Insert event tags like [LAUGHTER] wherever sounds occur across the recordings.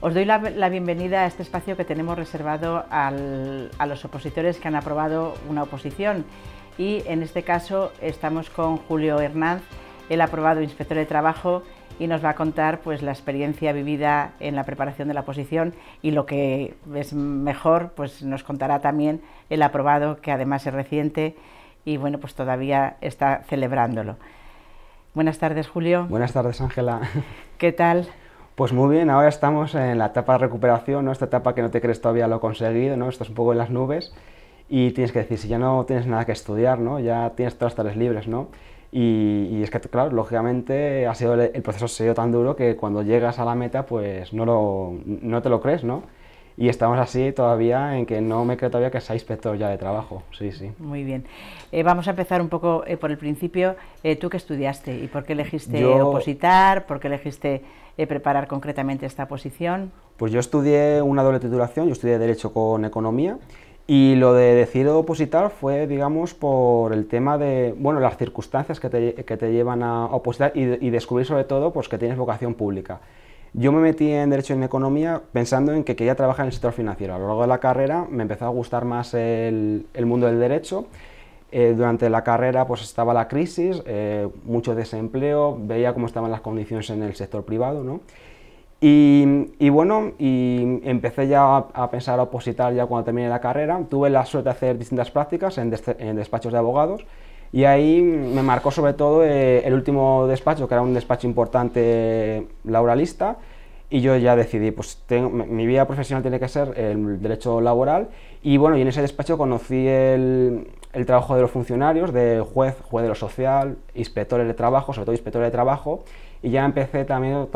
Os doy la, bienvenida a este espacio que tenemos reservado a los opositores que han aprobado una oposición y en este caso estamos con Julio Hernández, el aprobado inspector de trabajo y nos va a contar pues, la experiencia vivida en la preparación de la posición y lo que es mejor, pues nos contará también el aprobado, que además es reciente y bueno, pues todavía está celebrándolo. Buenas tardes, Julio. Buenas tardes, Ángela. [LAUGHS] ¿Qué tal? Pues muy bien, ahora estamos en la etapa de recuperación, ¿no? esta etapa que no te crees todavía lo conseguido, ¿no? estás un poco en las nubes y tienes que decir, si ya no tienes nada que estudiar, ¿no? ya tienes todas las libres, ¿no? Y, es que, claro, lógicamente ha sido el, proceso ha sido tan duro que cuando llegas a la meta, pues no, lo, no te lo crees, ¿no? Y estamos así todavía en que no me creo todavía que sea inspector ya de trabajo. Sí, sí. Muy bien. Eh, vamos a empezar un poco eh, por el principio. Eh, ¿Tú qué estudiaste y por qué elegiste opositar? ¿Por qué elegiste preparar concretamente esta posición? Pues yo estudié una doble titulación. Yo estudié Derecho con Economía y lo de decidir opositar fue, digamos, por el tema de, bueno, las circunstancias que te, que te llevan a opositar y, descubrir sobre todo pues, que tienes vocación pública. Yo me metí en Derecho y en Economía pensando en que quería trabajar en el sector financiero. A lo largo de la carrera me empezó a gustar más el, el mundo del derecho. Eh, durante la carrera pues estaba la crisis, eh, mucho desempleo, veía cómo estaban las condiciones en el sector privado, ¿no? Y, bueno, y empecé ya a, pensar a opositar ya cuando terminé la carrera. Tuve la suerte de hacer distintas prácticas en, despachos de abogados y ahí me marcó sobre todo eh, el último despacho, que era un despacho importante laboralista, y yo ya decidí, pues mi vida profesional tiene que ser el derecho laboral. Y bueno, y en ese despacho conocí el, el trabajo de los funcionarios, de juez, juez de lo social, inspectores de trabajo, sobre todo inspectores de trabajo, y ya empecé también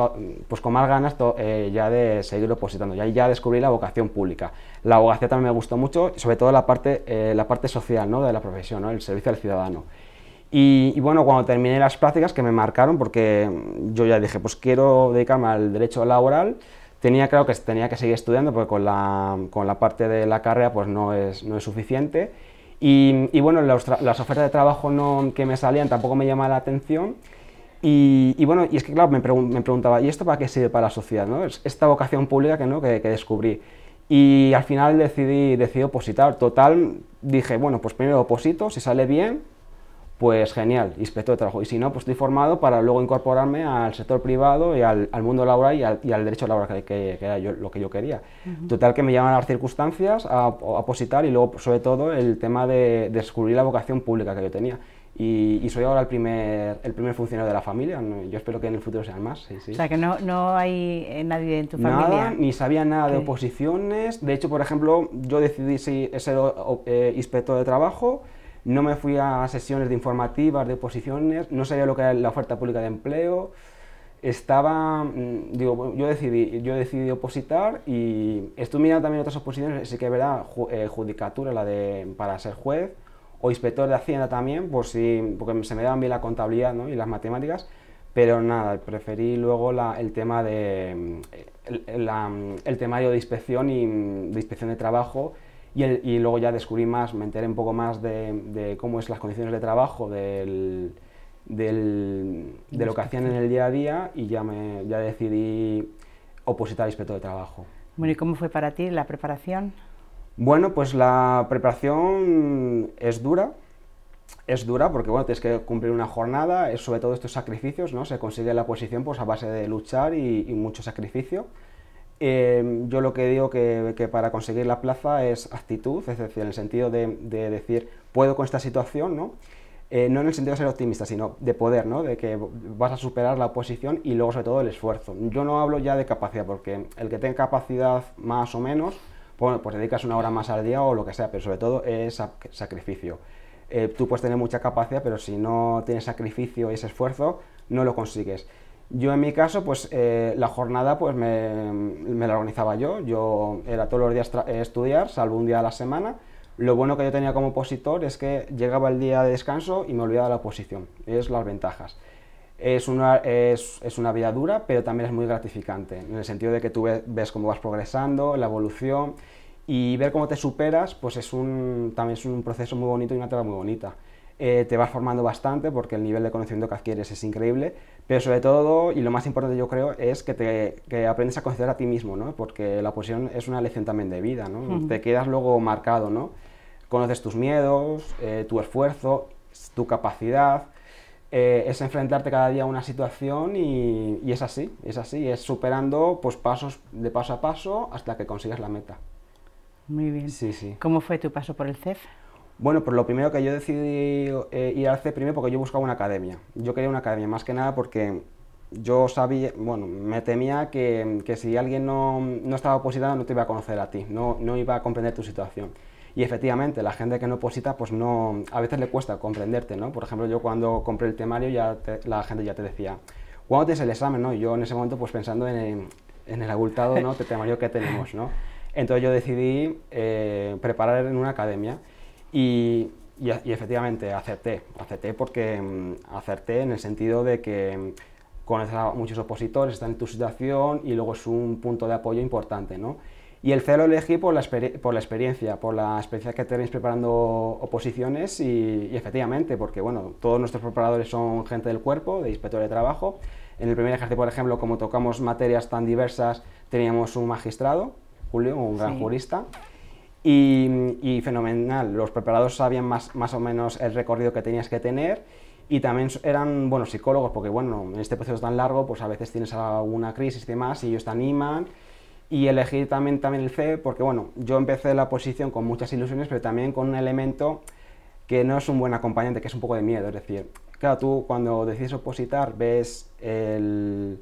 pues con más ganas eh, ya de seguir opositando, ya, ya descubrí la vocación pública. La abogacía también me gustó mucho, sobre todo la parte, eh, la parte social ¿no? de la profesión, el servicio al ciudadano. Y, y, bueno, cuando terminé las prácticas que me marcaron, porque yo ya dije, pues quiero dedicarme al derecho laboral, tenía claro que tenía que seguir estudiando porque con la, con la parte de la carrera pues no es, no es suficiente y, bueno, las ofertas de trabajo que me salían tampoco me llamaban la atención. Y, y, bueno, y es que claro, me, me, preguntaba, ¿y esto para qué sirve para la sociedad? ¿no? Esta vocación pública que, ¿no? que, descubrí. Y al final decidí, decidí opositar. Total, dije, bueno, pues primero oposito, si sale bien, pues genial, inspector de trabajo. Y si no, pues estoy formado para luego incorporarme al sector privado y al, mundo laboral y al, derecho laboral, que, que, era lo que yo quería. Total, que me llaman a las circunstancias a, a, positar y luego, sobre todo, el tema de, descubrir la vocación pública que yo tenía. Y, soy ahora el primer, el primer funcionario de la familia. Yo espero que en el futuro sean más. O sea, que no, no hay eh, nadie en tu familia. ni sabía nada de oposiciones. De hecho, por ejemplo, yo decidí ser eh, inspector de trabajo no me fui a sesiones de informativas, de posiciones, no sabía lo que era la oferta pública de empleo, estaba, mm, digo, yo decidí, yo decidí opositar y estuve mirando también otras oposiciones, sí que es verdad, eh, judicatura, la para ser juez, o inspector de Hacienda también, por si, porque se me daban bien la contabilidad y las matemáticas, pero nada, preferí luego el tema de, mm, mm, temario de inspección y de inspección de trabajo y, luego ya descubrí más, me enteré un poco más de, cómo es las condiciones de trabajo, del, de lo que hacían en el día a día y ya, me, ya decidí opositar al inspector de trabajo. Bueno, ¿y cómo fue para ti la preparación? Bueno, pues la preparación es dura, es dura porque bueno, tienes que cumplir una jornada, es sobre todo estos sacrificios, ¿no? Se consigue la posición pues a base de luchar y, y mucho sacrificio. Em, yo lo que digo que, para conseguir la plaza es actitud, es decir, en el sentido de, decir, puedo con esta situación, ¿no? Eh, no en el sentido de ser optimista, sino de poder, ¿no? De que vas a superar la oposición y luego sobre todo el esfuerzo. Yo no hablo ya de capacidad, porque el que tenga capacidad más o menos, pues dedicas una hora más al día o lo que sea, pero sobre todo es sacrificio. Eh, tú puedes tener mucha capacidad, pero si no tienes sacrificio y ese esfuerzo, no lo consigues. Yo en mi caso, pues eh, la jornada pues me, la organizaba yo. Yo era todos los días eh, estudiar, salvo un día a la semana. Lo bueno que yo tenía como opositor es que llegaba el día de descanso y me olvidaba la oposición. Es las ventajas. Es una, es, una vida dura, pero también es muy gratificante, en el sentido de que tú ves, cómo vas progresando, la evolución, y ver cómo te superas, pues es un, también es un proceso muy bonito y una tarea muy bonita. Eh, te vas formando bastante porque el nivel de conocimiento que adquieres es increíble, pero sobre todo, y lo más importante yo creo, es que, te, aprendes a conocer a ti mismo, ¿no? porque la oposición es una lección también de vida, ¿no? te quedas luego marcado, ¿no? conoces tus miedos, eh, tu esfuerzo, tu capacidad. Eh, es enfrentarte cada día a una situación y, y es así, es así, es superando pues pasos de paso a paso hasta que consigas la meta. Muy bien. Sí, sí. ¿Cómo fue tu paso por el CEF? Bueno, pues lo primero que yo decidí eh, ir ir hacer, primero porque yo buscaba una academia. Yo quería una academia, más que nada porque yo sabía, bueno, me temía que, que si alguien no, no estaba opositado no te iba a conocer a ti, no, no iba a comprender tu situación. Y efectivamente, la gente que no oposita, pues no, a veces le cuesta comprenderte, ¿no? Por ejemplo, yo cuando compré el temario, ya la gente ya te decía, ¿cuándo tienes el examen, no? Y yo en ese momento, pues pensando en el, en el abultado, ¿no? [LAUGHS] temario que tenemos, ¿no? Entonces yo decidí eh, preparar en una academia. Y, efectivamente acerté, acerté porque mm, acerté en el sentido de que mm, conoces a muchos opositores, están en tu situación y luego es un punto de apoyo importante, ¿no? Y el C lo elegí por la, experiencia, por la experiencia que tenéis preparando oposiciones y, efectivamente, porque bueno, todos nuestros preparadores son gente del cuerpo, de inspector de trabajo. En el primer ejercicio, por ejemplo, como tocamos materias tan diversas, teníamos un magistrado, Julio, un gran jurista, y, fenomenal. Los preparados sabían más, más o menos el recorrido que tenías que tener y también eran buenos psicólogos porque bueno, en este proceso tan largo pues a veces tienes alguna crisis y demás y ellos te animan y elegí también, también el CE porque bueno, yo empecé la posición con muchas ilusiones pero también con un elemento que no es un buen acompañante, que es un poco de miedo, es decir, claro, tú cuando decides opositar ves el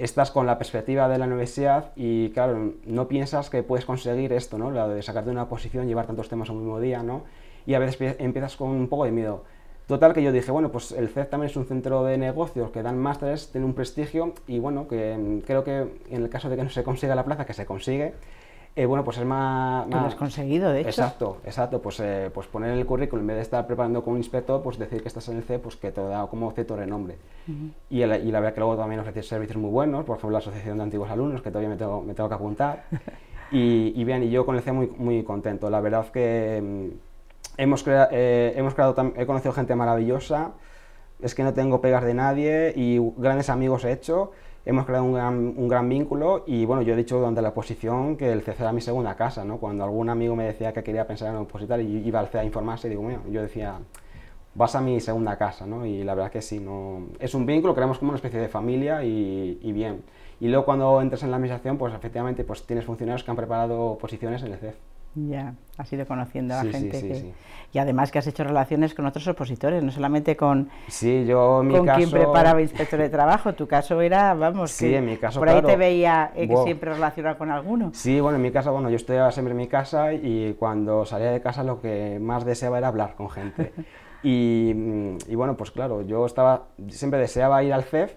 estás con la perspectiva de la universidad y claro, no piensas que puedes conseguir esto, ¿no? Lo de sacarte de una posición, llevar tantos temas al mismo día, ¿no? Y a veces empiezas con un poco de miedo. Total que yo dije, bueno, pues el CED también es un centro de negocios que dan másteres, tiene un prestigio y bueno, que mm, creo que en el caso de que no se consiga la plaza, que se consigue, eh, bueno, pues es más, más... has conseguido, de hecho. Exacto, exacto. Pues, eh, pues poner en el currículum, en vez de estar preparando con un inspector, pues decir que estás en el C, pues que te da como tu renombre. y, la verdad que luego también ofrece servicios muy buenos, por ejemplo, la Asociación de Antiguos Alumnos, que todavía me tengo, que apuntar. [LAUGHS] y, bien, y yo con el C muy, muy contento. La verdad es que mm, hemos, eh, hemos creado, he conocido gente maravillosa, es que no tengo pegas de nadie y grandes amigos he hecho hemos creado un gran, vínculo y bueno, yo he dicho donde la posición que el CEF era mi segunda casa, ¿no? Cuando algún amigo me decía que quería pensar en opositar y iba al CEF a informarse, digo, yo decía, vas a mi segunda casa, ¿no? Y la verdad que sí, no, es un vínculo, creamos como una especie de familia y, bien. Y luego cuando entras en la administración, pues efectivamente pues, tienes funcionarios que han preparado posiciones en el CEF. Ya, has ido conociendo a la gente. y además que has hecho relaciones con otros opositores, no solamente con, sí, yo, mi con quien preparaba inspector de trabajo. Tu caso era, vamos, que mi caso, por ahí te veía eh, siempre relacionado con alguno. Sí, bueno, en mi casa, bueno, yo estaba siempre en mi casa y cuando salía de casa lo que más deseaba era hablar con gente. [LAUGHS] y, y bueno, pues claro, yo estaba, siempre deseaba ir al CEF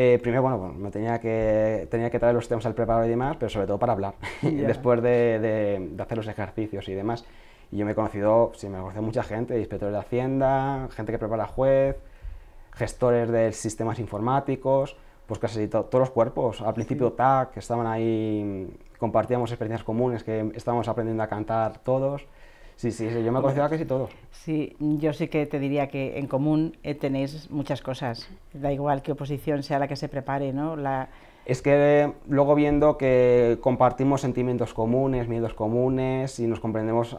eh, primero, bueno, me tenía que, tenía que traer los temas al preparado y demás, pero sobre todo para hablar, [LAUGHS] después de, hacer los ejercicios y demás. Y yo me he conocido, sí, me conocido mucha gente, inspectores de Hacienda, gente que prepara juez, gestores de sistemas informáticos, pues casi todos los cuerpos. Al principio TAC, que estaban ahí, compartíamos experiencias comunes, que estábamos aprendiendo a cantar todos. Sí, sí, sí yo me he conocido a casi todos. Sí, yo sí que te diría que en común eh, tenéis muchas cosas. Da igual qué oposición sea la que se prepare, ¿no? Es que eh, luego viendo que compartimos sentimientos comunes, miedos comunes y nos comprendemos,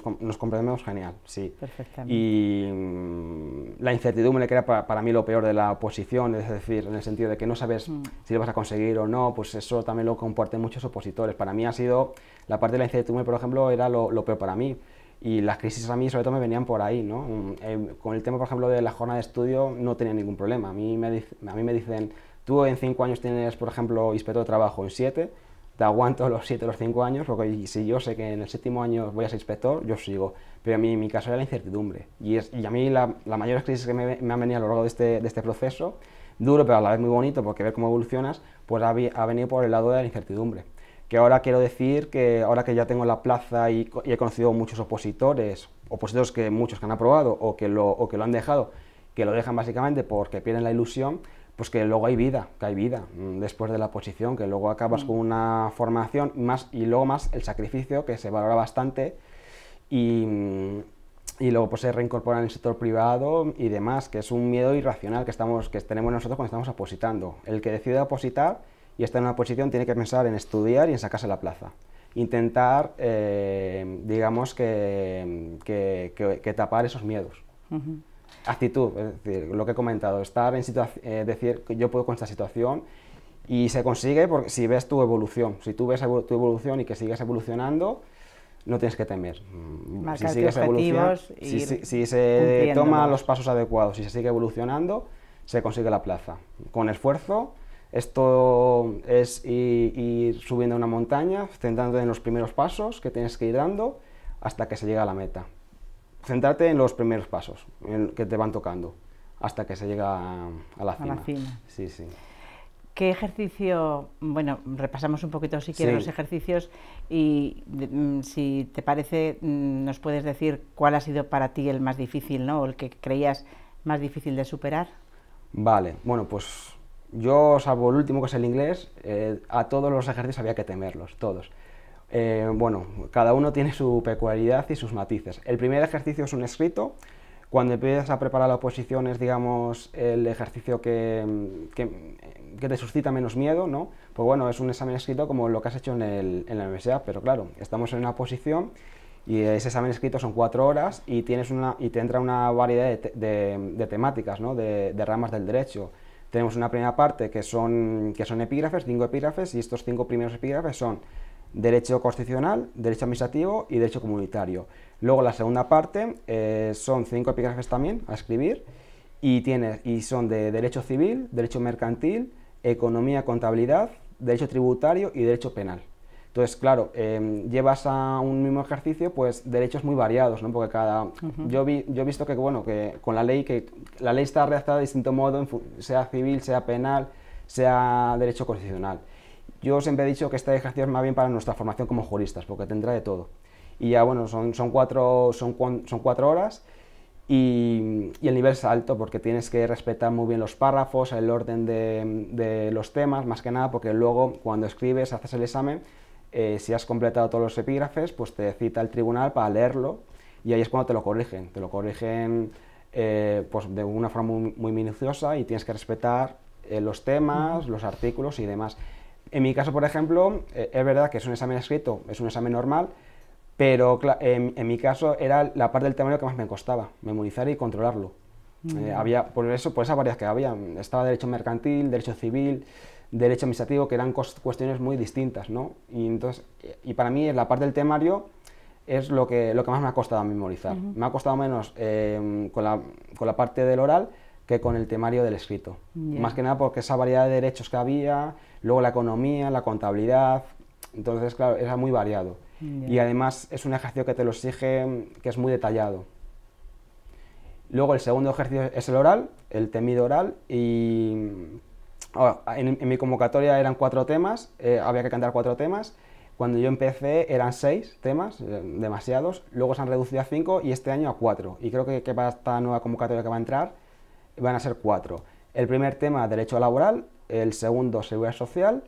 nos, comprendemos genial, sí. Perfectamente. Y mm, la incertidumbre que era para, mí lo peor de la oposición, es decir, en el sentido de que no sabes mm. si lo vas a conseguir o no, pues eso también lo comparten muchos opositores. Para mí ha sido, la parte de la incertidumbre, por ejemplo, era lo peor para mí y las crisis a mí sobre todo me venían por ahí, ¿no? Mm, em, con el tema, por ejemplo, de la jornada de estudio no tenía ningún problema. A mí me, a mí me dicen, tú en cinco años tienes, por ejemplo, inspector de trabajo en siete, te aguanto los siete, los cinco años, porque si yo sé que en el séptimo año voy a ser inspector, yo sigo. Pero a mí, en mi caso era la incertidumbre. Y, es, a mí la, la mayor crisis que me, han venido a lo largo de este, de este proceso, duro pero a la vez muy bonito, porque ver cómo evolucionas, pues ha venido por el lado de la incertidumbre que ahora quiero decir que ahora que ya tengo la plaza y, he conocido muchos opositores, opositores que muchos que han aprobado o que, lo, que lo han dejado, que lo dejan básicamente porque pierden la ilusión, pues que luego hay vida, que hay vida mm, después de la oposición que luego acabas mm. con una formación más y luego más el sacrificio que se valora bastante y, mm, y luego pues se reincorpora en el sector privado y demás, que es un miedo irracional que, estamos, que tenemos nosotros cuando estamos apositando. El que decide apositar y está en una posición tiene que pensar en estudiar y en sacarse la plaza. Intentar, eh, digamos, que, tapar esos miedos. Actitud, es decir, lo que he comentado, estar en situación, eh, decir que yo puedo con esta situación y se consigue porque si ves tu evolución, si tú ves tu evolución y que sigues evolucionando, no tienes que temer. Mm, si sigues evolucionando si, se toman los pasos adecuados y se sigue evolucionando, se consigue la plaza. Con esfuerzo esto es ir, subiendo una montaña, centrándote en los primeros pasos que tienes que ir dando hasta que se llega a la meta. Centrarte en los primeros pasos que te van tocando hasta que se llega a, la cima. Sí, sí. ¿Qué ejercicio? Bueno, repasamos un poquito si quieres los ejercicios y mm, si te parece mm, nos puedes decir cuál ha sido para ti el más difícil, ¿no? O el que creías más difícil de superar. Vale, bueno, pues yo, salvo el último que es el inglés, eh, a todos los ejercicios había que temerlos, todos. Eh, bueno, cada uno tiene su peculiaridad y sus matices. El primer ejercicio es un escrito. Cuando empiezas a preparar la oposición es, digamos, el ejercicio que, que, te suscita menos miedo, ¿no? Pues bueno, es un examen escrito como lo que has hecho en, la universidad, pero claro, estamos en una oposición y ese examen escrito son cuatro horas y, tienes una, y te entra una variedad de, temáticas, ¿no? de ramas del derecho, tenemos una primera parte que son, que son epígrafes, cinco epígrafes, y estos cinco primeros epígrafes son derecho constitucional, derecho administrativo y derecho comunitario. Luego la segunda parte eh, son cinco epígrafes también a escribir y, tiene, y son de derecho civil, derecho mercantil, economía, contabilidad, derecho tributario y derecho penal. Entonces, claro, eh, llevas a un mismo ejercicio pues derechos muy variados, ¿no? Porque cada... yo, vi, yo he visto que, bueno, que con la ley, que la ley está redactada de distinto modo, sea civil, sea penal, sea derecho constitucional. Yo siempre he dicho que este ejercicio es más bien para nuestra formación como juristas, porque tendrá de todo. Y ya, bueno, son, son, cuatro, son, son horas y, y, el nivel es alto porque tienes que respetar muy bien los párrafos, el orden de, de los temas, más que nada, porque luego cuando escribes, haces el examen, eh, si has completado todos los epígrafes, pues te cita el tribunal para leerlo y ahí es cuando te lo corrigen. Te lo corrigen eh, pues de una forma muy, minuciosa y tienes que respetar eh, los temas, los artículos y demás. En mi caso, por ejemplo, es verdad que es un examen escrito, es un examen normal, pero en, mi caso era la parte del temario que más me costaba, memorizar y controlarlo. había, por eso, por esas varias que había, estaba derecho mercantil, derecho civil, derecho administrativo, que eran cuestiones muy distintas, ¿no? Y, entonces, eh, y para mí la parte del temario es lo que, lo que más me ha costado memorizar. Me ha costado menos em, con, la, parte del oral que con el temario del escrito. Más que nada porque esa variedad de derechos que había, luego la economía, la contabilidad, entonces, claro, era muy variado. Y además es un ejercicio que te lo exige, que es muy detallado. Luego el segundo ejercicio es el oral, el temido oral, y en, mi convocatoria eran cuatro temas, eh, había que cantar cuatro temas. Cuando yo empecé eran seis temas, eh, demasiados, luego se han reducido a cinco y este año a cuatro. Y creo que, para esta nueva convocatoria que va a entrar van a ser cuatro. El primer tema, derecho laboral, el segundo, seguridad social,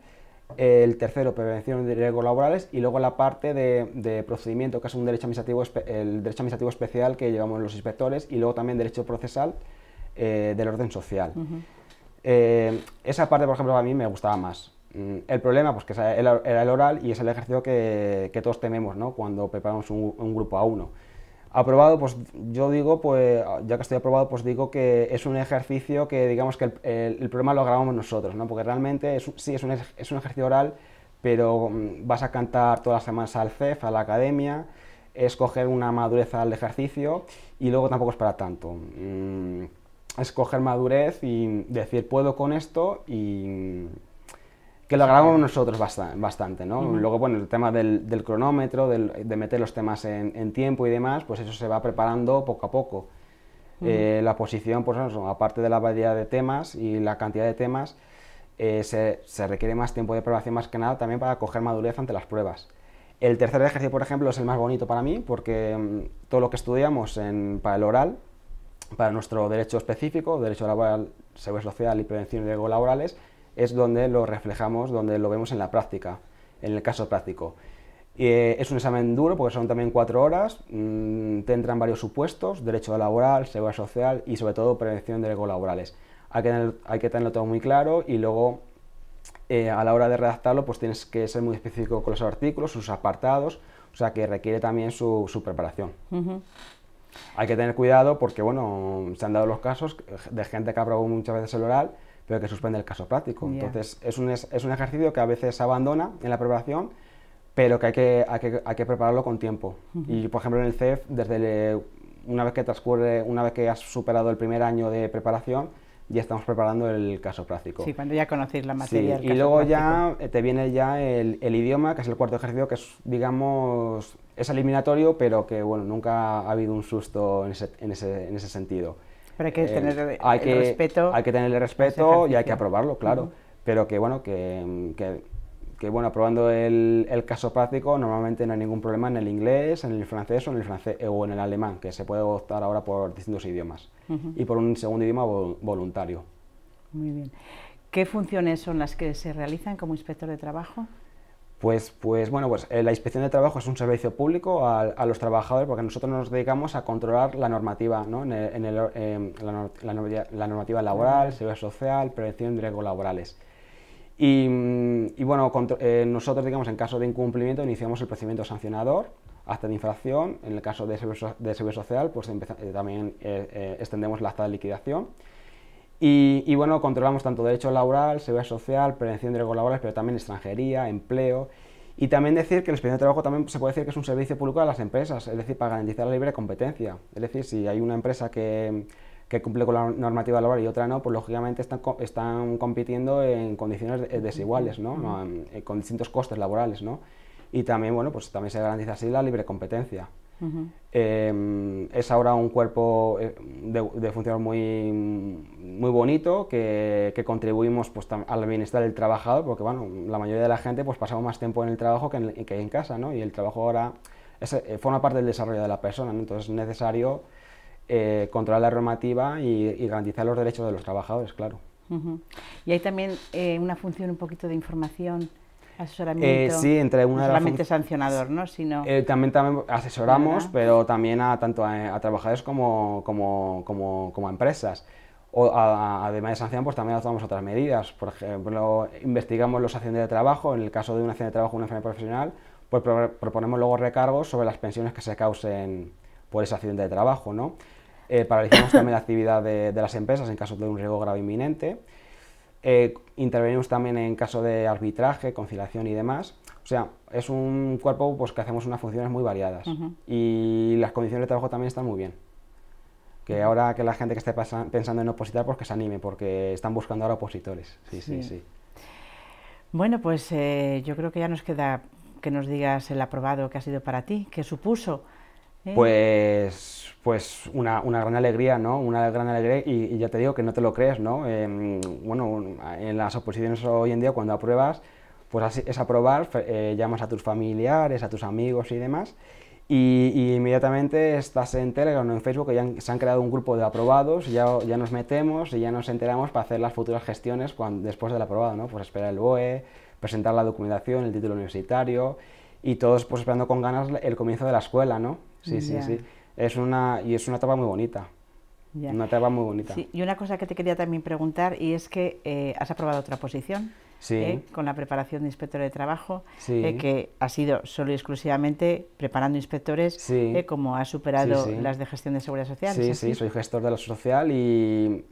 el tercero, prevención de riesgos laborales, y luego la parte de, procedimiento, que es un derecho administrativo, el derecho administrativo especial que llevamos los inspectores, y luego también derecho procesal eh, del orden social. Eh, esa parte, por ejemplo, a mí me gustaba más. Mm, el problema, pues que era el oral y es el ejercicio que, todos tememos, ¿no? Cuando preparamos un, grupo a uno. Aprobado, pues yo digo, pues ya que estoy aprobado, pues digo que es un ejercicio que digamos que el, problema lo grabamos nosotros, ¿no? Porque realmente sí, es un, es un ejercicio oral, pero mm, vas a cantar todas las semanas al CEF, a la academia, es coger una madurez al ejercicio y luego tampoco es para tanto. Mm, es coger madurez y decir, puedo con esto y que lo grabamos nosotros bastante, ¿no? Luego, bueno, el tema del, cronómetro, de meter los temas en, tiempo y demás, pues eso se va preparando poco a poco. Eh, la posición, pues aparte de la variedad de temas y la cantidad de temas, eh, se, requiere más tiempo de preparación más que nada también para coger madurez ante las pruebas. El tercer ejercicio, por ejemplo, es el más bonito para mí porque mm, todo lo que estudiamos para el oral para nuestro derecho específico, derecho laboral, seguridad social y prevención de riesgos laborales, es donde lo reflejamos, donde lo vemos en la práctica, en el caso práctico. Eh, es un examen duro porque son también cuatro horas, tendrán mm, te entran varios supuestos, derecho laboral, seguridad social y sobre todo prevención de riesgos laborales. Hay que, tenerlo todo muy claro y luego eh, a la hora de redactarlo pues tienes que ser muy específico con los artículos, sus apartados, o sea que requiere también su, preparación. Hay que tener cuidado porque, bueno, se han dado los casos de gente que ha probado muchas veces el oral, pero que suspende el caso práctico. Entonces, es un, ejercicio que a veces se abandona en la preparación, pero que hay que, prepararlo con tiempo. Y, por ejemplo, en el CEF, desde una vez que transcurre, una vez que has superado el primer año de preparación, ya estamos preparando el caso práctico. Sí, cuando ya conocéis la materia. y luego ya eh, te viene ya el, idioma, que es el cuarto ejercicio, que es, digamos, es eliminatorio, pero que, bueno, nunca ha habido un susto en ese, en ese, sentido. Pero hay que eh, tener respeto. Hay que tener el respeto y hay que aprobarlo, claro. Pero que, bueno, que que bueno, aprobando el, el, caso práctico, normalmente no hay ningún problema en el inglés, en el francés o en el, francés, eh, o en el alemán, que se puede optar ahora por distintos idiomas y por un segundo idioma voluntario. Muy bien. ¿Qué funciones son las que se realizan como inspector de trabajo? Pues, pues bueno, pues eh, la inspección de trabajo es un servicio público a, los trabajadores porque nosotros nos dedicamos a controlar la normativa, ¿no? en en eh, la, la, normativa laboral, seguridad social, prevención de riesgos laborales. Mm, y, bueno, eh, nosotros, digamos, en caso de incumplimiento, iniciamos el procedimiento sancionador acta de infracción. En el caso de seguridad de Social, pues eh, también eh, extendemos la acta de liquidación. Y, bueno, controlamos tanto derecho laboral, seguridad social, prevención de riesgos laborales, pero también extranjería, empleo. Y también decir que el expediente de trabajo también se puede decir que es un servicio público a las empresas, es decir, para garantizar la libre competencia. Es decir, si hay una empresa que que cumple con la normativa laboral y otra no, pues lógicamente están, están compitiendo en condiciones desiguales, ¿no? Eh, con distintos costes laborales. ¿no? Y también, bueno, pues también se garantiza así la libre competencia. Em, es ahora un cuerpo eh, de, de muy, muy bonito que, que contribuimos pues, al bienestar del trabajador, porque bueno, la mayoría de la gente pues, pasamos más tiempo en el trabajo que en, casa, ¿no? y el trabajo ahora eh, forma parte del desarrollo de la persona, entonces es necesario eh, controlar la normativa y, garantizar los derechos de los trabajadores, claro. Y hay también eh, una función un poquito de información asesoramiento. Eh, sí, entre una no solamente sancionador, ¿no? Sino también, asesoramos, pero también a tanto a, trabajadores como, como, como, a empresas. O además de sancionar, pues también adoptamos otras medidas. Por ejemplo, investigamos los accidentes de trabajo. En el caso de un accidente de trabajo o una enfermedad profesional, pues proponemos luego recargos sobre las pensiones que se causen por ese accidente de trabajo, ¿no? Eh, paralizamos también la actividad de, las empresas en caso de un riesgo grave inminente. Eh, intervenimos también en caso de arbitraje, conciliación y demás. O sea, es un cuerpo pues, que hacemos unas funciones muy variadas y las condiciones de trabajo también están muy bien. Que ahora que la gente que esté pensando en opositar, pues que se anime, porque están buscando ahora opositores. Sí, sí, sí. Bueno, pues eh, yo creo que ya nos queda que nos digas el aprobado que ha sido para ti, que supuso ¿Eh? pues, pues una, gran alegría, ¿no? Una gran alegría y, ya te digo que no te lo crees, ¿no? Em, bueno, en las oposiciones hoy en día cuando apruebas, pues es aprobar, eh, llamas a tus familiares, a tus amigos y demás. Y, inmediatamente estás en Telegram o en Facebook, ya se han creado un grupo de aprobados, ya, ya nos metemos y ya nos enteramos para hacer las futuras gestiones cuando, después del aprobado, ¿no? Pues esperar el BOE, presentar la documentación, el título universitario y todos pues esperando con ganas el comienzo de la escuela, ¿no? Sí, sí, sí. Es una, y es una etapa muy bonita. Una etapa muy bonita. Sí, y una cosa que te quería también preguntar, y es que eh, has aprobado otra posición. Eh, con la preparación de inspector de trabajo, eh, que ha sido solo y exclusivamente preparando inspectores, como ha superado las de gestión de seguridad social. Sí, sí, soy gestor de la social y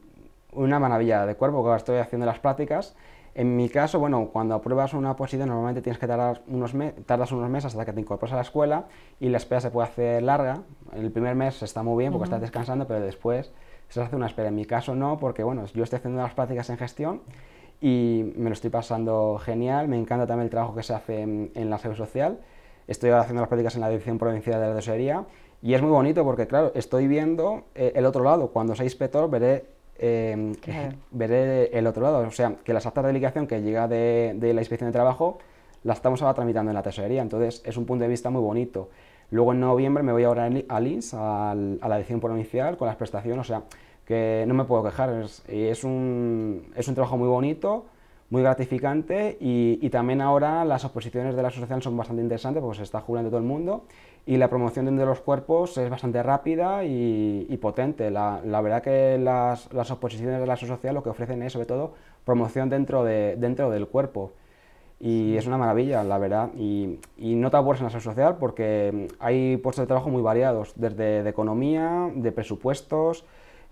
una maravilla de cuerpo que estoy haciendo las prácticas en mi caso, bueno, cuando apruebas una posición, normalmente tienes que tardar unos, tardas unos meses hasta que te incorporas a la escuela y la espera se puede hacer larga. El primer mes está muy bien porque estás descansando, pero después se hace una espera. En mi caso no, porque bueno, yo estoy haciendo las prácticas en gestión y me lo estoy pasando genial. Me encanta también el trabajo que se hace en, la salud social. Estoy haciendo las prácticas en la Dirección Provincial de la Tesorería y es muy bonito porque, claro, estoy viendo eh, el otro lado. Cuando sea inspector veré eh, [LAUGHS] el otro lado. O sea, que las actas de liquidación que llega de, la inspección de trabajo las estamos ahora tramitando en la tesorería. Entonces, es un punto de vista muy bonito. Luego en noviembre me voy ahora a LINS, a, la edición provincial, con las prestaciones, o sea, que no me puedo quejar. Es, un, es un, trabajo muy bonito, muy gratificante y, también ahora las exposiciones de la asociación son bastante interesantes porque se está jubilando todo el mundo y la promoción dentro de los cuerpos es bastante rápida y, potente. La, la, verdad que las, las, oposiciones de la sociedad lo que ofrecen es sobre todo promoción dentro, de, dentro del cuerpo. Y es una maravilla, la verdad. Y, no te aburres en la sociedad porque hay puestos de trabajo muy variados, desde de economía, de presupuestos,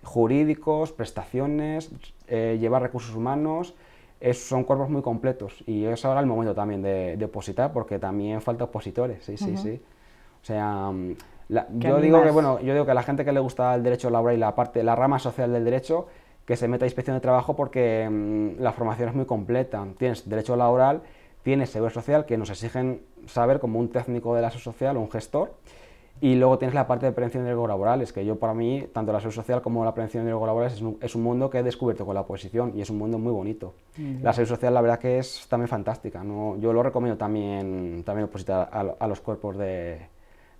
jurídicos, prestaciones, eh, llevar recursos humanos. son cuerpos muy completos y es ahora el momento también de, opositar porque también falta opositores. Sí, sí, sí. O sea, mm, yo digo que bueno, yo digo que a la gente que le gusta el derecho laboral y la parte, la rama social del derecho, que se meta a inspección de trabajo porque mm, la formación es muy completa. Tienes derecho laboral, tienes seguro social que nos exigen saber como un técnico de la seguridad social o un gestor. Y luego tienes la parte de prevención de riesgos laborales, que yo para mí, tanto la seguridad social como la prevención de riesgos laborales es un, mundo que he descubierto con la oposición y es un mundo muy bonito. La seguridad social la verdad que es también fantástica. ¿no? Yo lo recomiendo también, también opositar a los cuerpos de,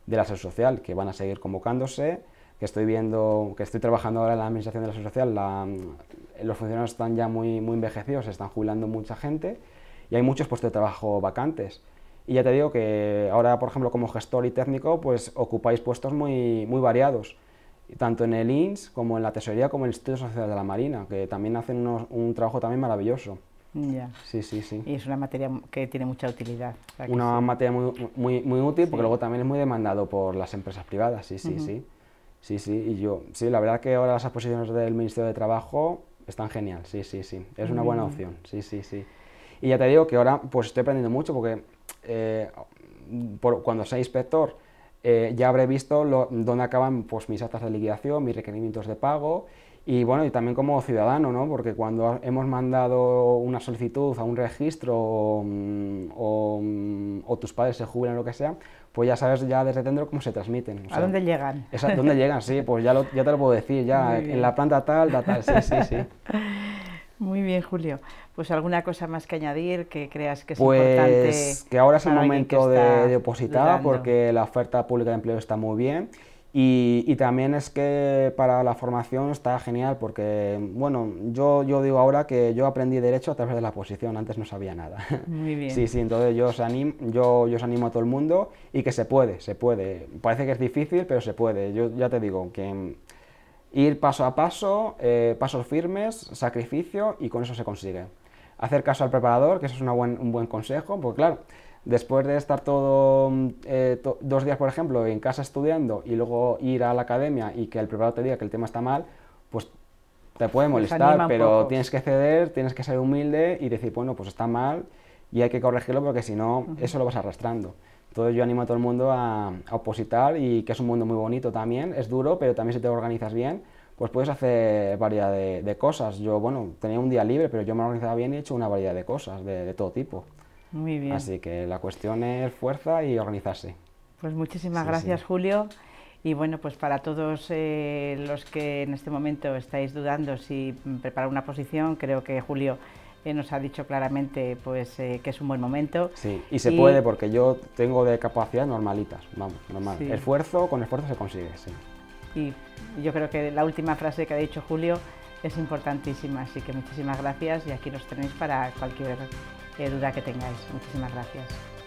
de la Seguridad Social, que van a seguir convocándose, que estoy viendo, que estoy trabajando ahora en la Administración de la Seguridad Social, los funcionarios están ya muy, muy envejecidos, se están jubilando mucha gente y hay muchos puestos de trabajo vacantes. Y ya te digo que ahora, por ejemplo, como gestor y técnico, pues ocupáis puestos muy, muy variados, tanto en el INS como en la Tesorería como en el Instituto Social de la Marina, que también hacen un trabajo también maravilloso. Sí, sí, sí. Y es una materia que tiene mucha utilidad. Una materia muy, muy, útil porque luego también es muy demandado por las empresas privadas, sí, sí, sí. Sí, sí, y yo, sí, la verdad que ahora las exposiciones del Ministerio de Trabajo están genial, sí, sí, sí. Es una buena mm. opción, sí, sí, sí. Y ya te digo que ahora pues estoy aprendiendo mucho porque eh, cuando sea inspector eh, ya habré visto dónde acaban pues, mis actas de liquidación, mis requerimientos de pago y bueno, y también como ciudadano, ¿no? Porque cuando hemos mandado una solicitud a un registro mm, mm, o, tus padres se jubilan o lo que sea, pues ya sabes ya desde dentro cómo se transmiten. ¿A dónde llegan? A ¿Dónde llegan? Sí, pues ya, ya te lo puedo decir, ya en la planta tal, la tal, sí, sí, [LAUGHS] Muy bien, Julio. Pues alguna cosa más que añadir que creas que es pues, importante. Pues que ahora es el momento de, de porque la oferta pública de empleo está muy bien y, también es que para la formación está genial porque, bueno, yo, yo digo ahora que yo aprendí derecho a través de la posición, antes no sabía nada. Muy bien. Sí, sí, entonces yo os, animo, yo, os animo a todo el mundo y que se puede, se puede. Parece que es difícil, pero se puede. Yo ya te digo que ir paso a paso, eh, pasos firmes, sacrificio y con eso se consigue. Hacer caso al preparador, que eso es una buen, un buen consejo, porque claro, después de estar todo mm, eh, dos días, por ejemplo, en casa estudiando y luego ir a la academia y que el preparado te diga que el tema está mal, pues te puede molestar, pero tienes que ceder, tienes que ser humilde y decir, bueno, pues está mal y hay que corregirlo porque si no, eso lo vas arrastrando. Todo yo animo a todo el mundo a, opositar y que es un mundo muy bonito también, es duro, pero también si te organizas bien, pues puedes hacer variedad de, cosas. Yo, bueno, tenía un día libre, pero yo me organizaba bien y he hecho una variedad de cosas, de todo tipo. Muy bien. Así que la cuestión es fuerza y organizarse. Pues muchísimas gracias, Julio. Y bueno, pues para todos eh, los que en este momento estáis dudando si preparar una posición, creo que Julio eh, nos ha dicho claramente pues eh, que es un buen momento. Sí, y se puede porque yo tengo de capacidad normalitas, vamos, normal. Esfuerzo, con esfuerzo se consigue, sí. Y yo creo que la última frase que ha dicho Julio es importantísima, así que muchísimas gracias y aquí nos tenéis para cualquier duda que tengáis. Muchísimas gracias.